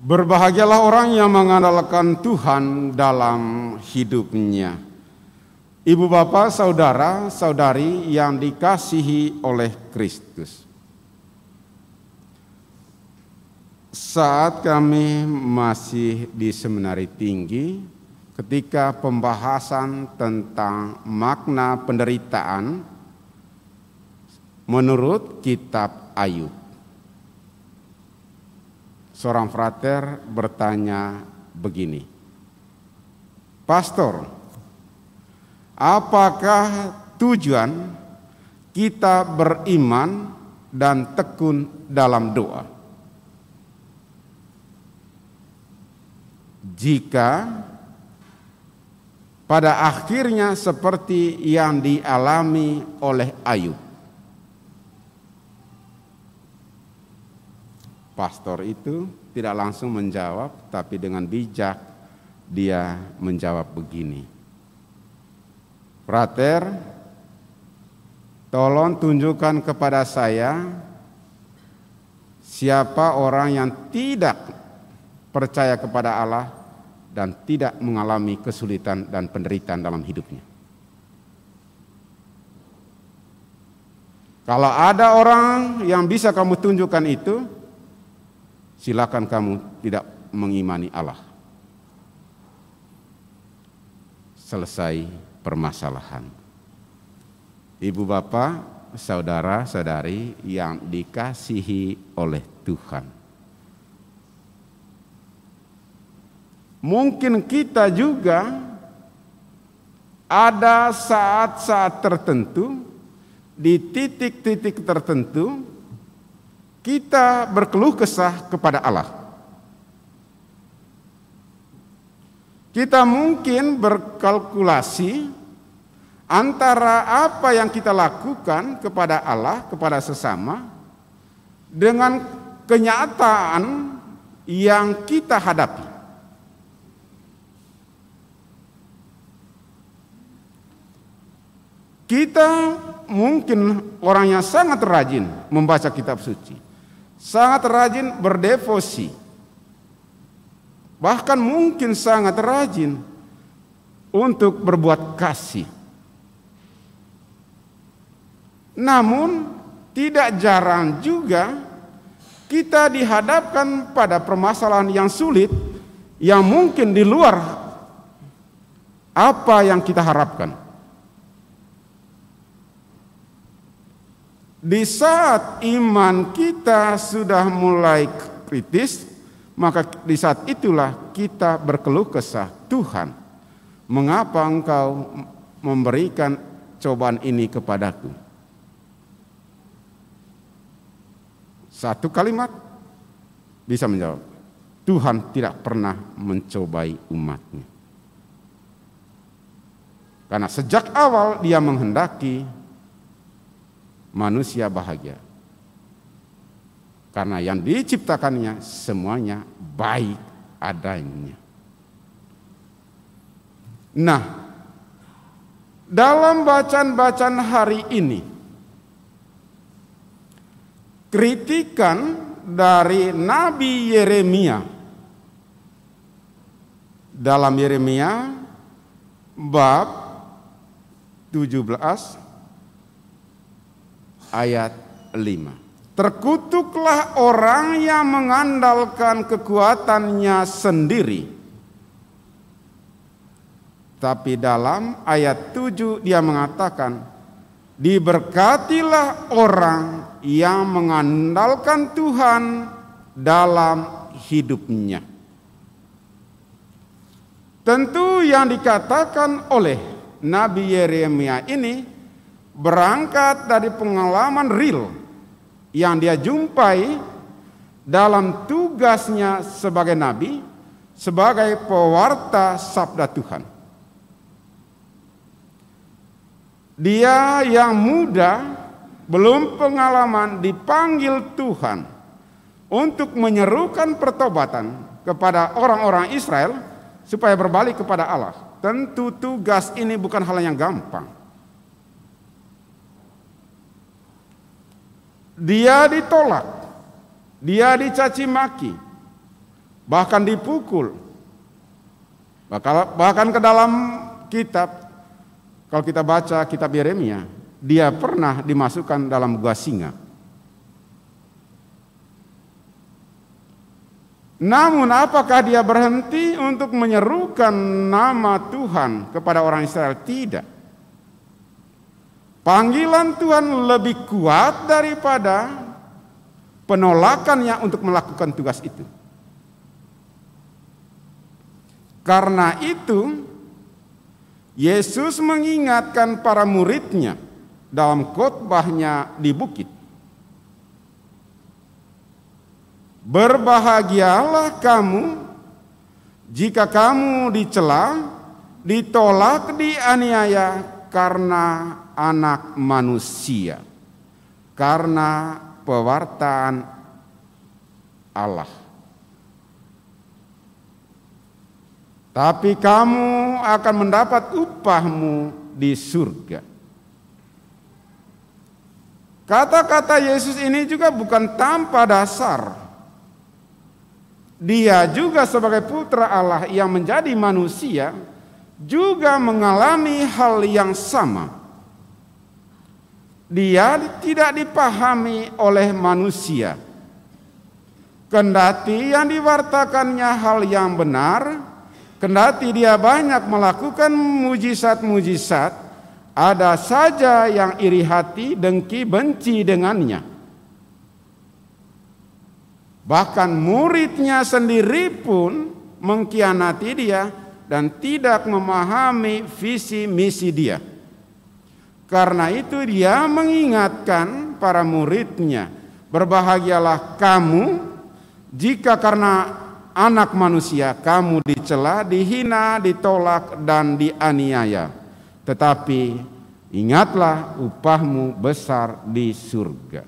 Berbahagialah orang yang mengandalkan Tuhan dalam hidupnya. Ibu bapak, saudara, saudari yang dikasihi oleh Kristus. Saat kami masih di seminari tinggi, ketika pembahasan tentang makna penderitaan menurut kitab Ayub seorang frater bertanya begini. Pastor, apakah tujuan kita beriman dan tekun dalam doa? Jika pada akhirnya seperti yang dialami oleh Ayub pastor itu tidak langsung menjawab, tapi dengan bijak dia menjawab begini. Frater, tolong tunjukkan kepada saya siapa orang yang tidak percaya kepada Allah dan tidak mengalami kesulitan dan penderitaan dalam hidupnya. Kalau ada orang yang bisa kamu tunjukkan itu, silakan kamu tidak mengimani Allah. Selesai permasalahan. Ibu bapak, saudara, saudari yang dikasihi oleh Tuhan. Mungkin kita juga ada saat-saat tertentu, di titik-titik tertentu, kita berkeluh kesah kepada Allah. Kita mungkin berkalkulasi antara apa yang kita lakukan kepada Allah, kepada sesama, dengan kenyataan yang kita hadapi. Kita mungkin orangnya sangat rajin membaca kitab suci sangat rajin berdevosi. Bahkan mungkin sangat rajin untuk berbuat kasih. Namun tidak jarang juga kita dihadapkan pada permasalahan yang sulit yang mungkin di luar apa yang kita harapkan. Di saat iman kita sudah mulai kritis, maka di saat itulah kita berkeluh kesah. Tuhan, mengapa engkau memberikan cobaan ini kepadaku? Satu kalimat bisa menjawab. Tuhan tidak pernah mencobai umatnya. Karena sejak awal dia menghendaki manusia bahagia. Karena yang diciptakannya semuanya baik adanya. Nah, dalam bacaan-bacaan hari ini, kritikan dari Nabi Yeremia dalam Yeremia bab 17 ayat 5. Terkutuklah orang yang mengandalkan kekuatannya sendiri. Tapi dalam ayat 7 dia mengatakan, diberkatilah orang yang mengandalkan Tuhan dalam hidupnya. Tentu yang dikatakan oleh Nabi Yeremia ini berangkat dari pengalaman real yang dia jumpai dalam tugasnya sebagai nabi, sebagai pewarta sabda Tuhan. Dia yang muda, belum pengalaman, dipanggil Tuhan untuk menyerukan pertobatan kepada orang-orang Israel supaya berbalik kepada Allah. Tentu tugas ini bukan hal yang gampang. Dia ditolak, dia dicaci maki, bahkan dipukul. Bahkan ke dalam kitab, kalau kita baca kitab Yeremia, dia pernah dimasukkan dalam gua singa. Namun apakah dia berhenti untuk menyerukan nama Tuhan kepada orang Israel? Tidak. Panggilan Tuhan lebih kuat daripada penolakannya untuk melakukan tugas itu. Karena itu, Yesus mengingatkan para muridnya dalam khotbahnya di bukit. Berbahagialah kamu jika kamu dicela, ditolak, dianiaya karena anak manusia, karena pewartaan Allah. Tapi kamu akan mendapat upahmu di surga. Kata-kata Yesus ini juga bukan tanpa dasar. Dia juga sebagai putra Allah yang menjadi manusia, juga mengalami hal yang sama. Dia tidak dipahami oleh manusia. Kendati yang diwartakannya hal yang benar, kendati dia banyak melakukan mujizat-mujizat, ada saja yang iri hati, dengki, benci dengannya. Bahkan muridnya sendiri pun mengkhianati dia dan tidak memahami visi misi dia. Karena itu dia mengingatkan para muridnya, berbahagialah kamu jika karena anak manusia kamu dicela, dihina, ditolak dan dianiaya. Tetapi ingatlah upahmu besar di surga.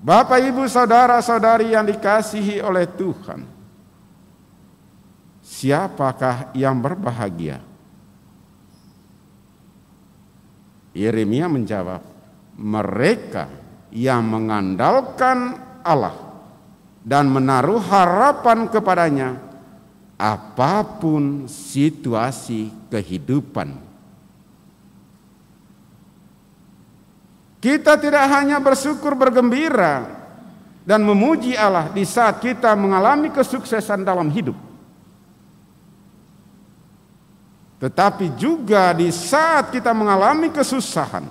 Bapak, Ibu, saudara-saudari yang dikasihi oleh Tuhan, siapakah yang berbahagia? Yeremia menjawab, mereka yang mengandalkan Allah dan menaruh harapan kepadanya apapun situasi kehidupan. Kita tidak hanya bersyukur bergembira dan memuji Allah di saat kita mengalami kesuksesan dalam hidup Tetapi juga di saat kita mengalami kesusahan,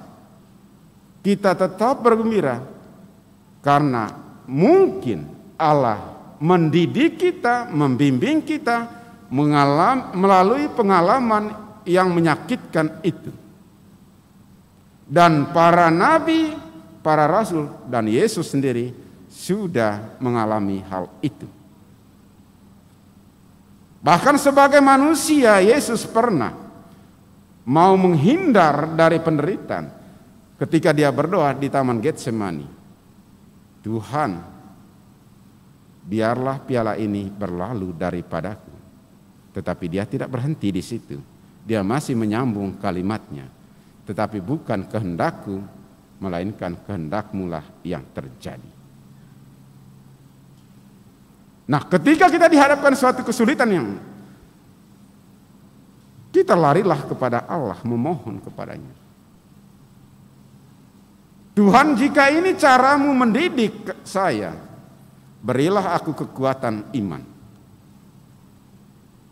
kita tetap bergembira karena mungkin Allah mendidik kita, membimbing kita mengalami, melalui pengalaman yang menyakitkan itu. Dan para nabi, para rasul dan Yesus sendiri sudah mengalami hal itu. Bahkan sebagai manusia Yesus pernah mau menghindar dari penderitaan ketika dia berdoa di taman Getsemani. Tuhan, biarlah piala ini berlalu daripadaku. Tetapi dia tidak berhenti di situ. Dia masih menyambung kalimatnya. Tetapi bukan kehendakku, melainkan kehendakmulah yang terjadi. Nah, ketika kita dihadapkan suatu kesulitan yang kita larilah kepada Allah memohon kepadanya. Tuhan, jika ini caramu mendidik saya, berilah aku kekuatan iman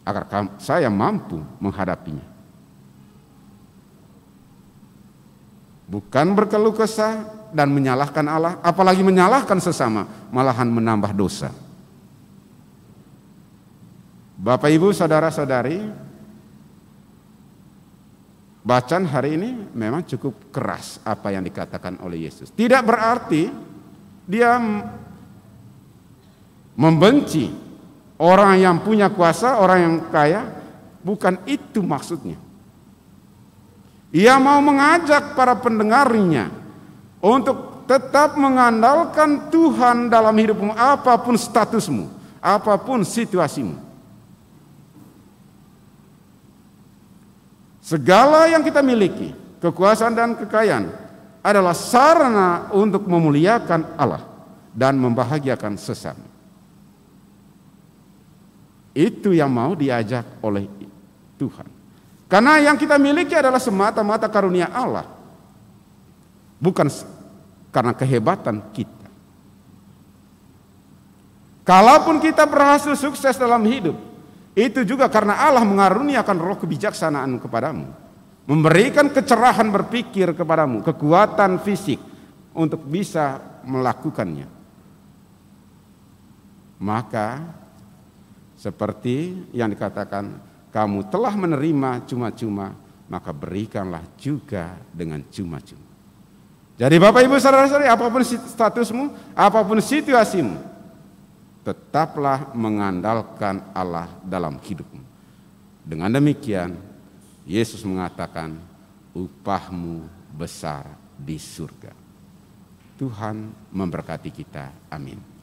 agar saya mampu menghadapinya. bukan berkeluh kesah dan menyalahkan Allah, apalagi menyalahkan sesama, malahan menambah dosa. Bapak Ibu saudara-saudari, bacaan hari ini memang cukup keras apa yang dikatakan oleh Yesus. Tidak berarti dia membenci orang yang punya kuasa, orang yang kaya, bukan itu maksudnya. Ia mau mengajak para pendengarnya untuk tetap mengandalkan Tuhan dalam hidupmu apapun statusmu, apapun situasimu. Segala yang kita miliki, kekuasaan dan kekayaan adalah sarana untuk memuliakan Allah dan membahagiakan sesama. Itu yang mau diajak oleh Tuhan. Karena yang kita miliki adalah semata-mata karunia Allah. Bukan karena kehebatan kita. Kalaupun kita berhasil sukses dalam hidup, itu juga karena Allah mengaruniakan roh kebijaksanaan kepadamu. Memberikan kecerahan berpikir kepadamu, kekuatan fisik untuk bisa melakukannya. Maka seperti yang dikatakan kamu telah menerima cuma-cuma, maka berikanlah juga dengan cuma-cuma. Jadi Bapak Ibu Saudara-saudari, apapun statusmu, apapun situasimu, tetaplah mengandalkan Allah dalam hidupmu. Dengan demikian, Yesus mengatakan, upahmu besar di surga. Tuhan memberkati kita. Amin.